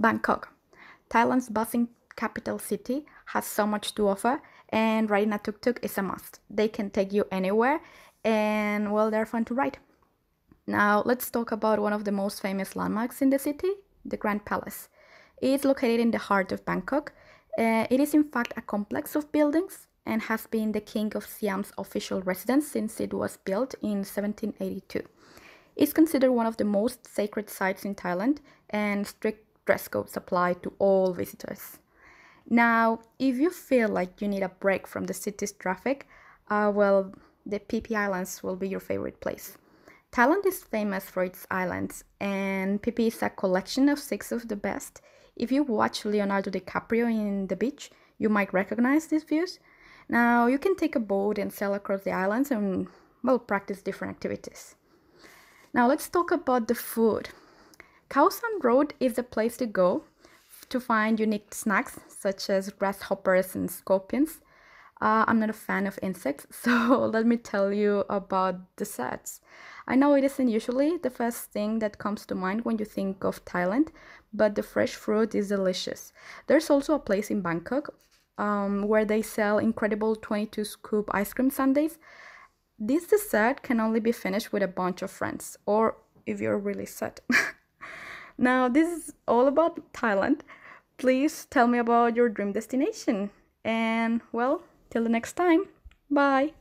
Bangkok, Thailand's bustling capital city, has so much to offer, and riding a tuk tuk is a must. They can take you anywhere, and well, they're fun to ride. Now, let's talk about one of the most famous landmarks in the city the Grand Palace. It's located in the heart of Bangkok. Uh, it is, in fact, a complex of buildings and has been the king of Siam's official residence since it was built in 1782. It's considered one of the most sacred sites in Thailand, and strict dress codes apply to all visitors. Now, if you feel like you need a break from the city's traffic, uh, well, the PP Islands will be your favorite place. Thailand is famous for its islands, and PP is a collection of six of the best. If you watch Leonardo DiCaprio in The Beach, you might recognize these views. Now, you can take a boat and sail across the islands and, well, practice different activities. Now, let's talk about the food. Kaosan Road is the place to go to find unique snacks such as grasshoppers and scorpions. Uh, I'm not a fan of insects, so let me tell you about the sets. I know it isn't usually the first thing that comes to mind when you think of Thailand, but the fresh fruit is delicious. There's also a place in Bangkok um, where they sell incredible 22 scoop ice cream sundaes. This dessert can only be finished with a bunch of friends, or if you're really set. Now, this is all about Thailand. Please tell me about your dream destination. And well, till the next time, bye.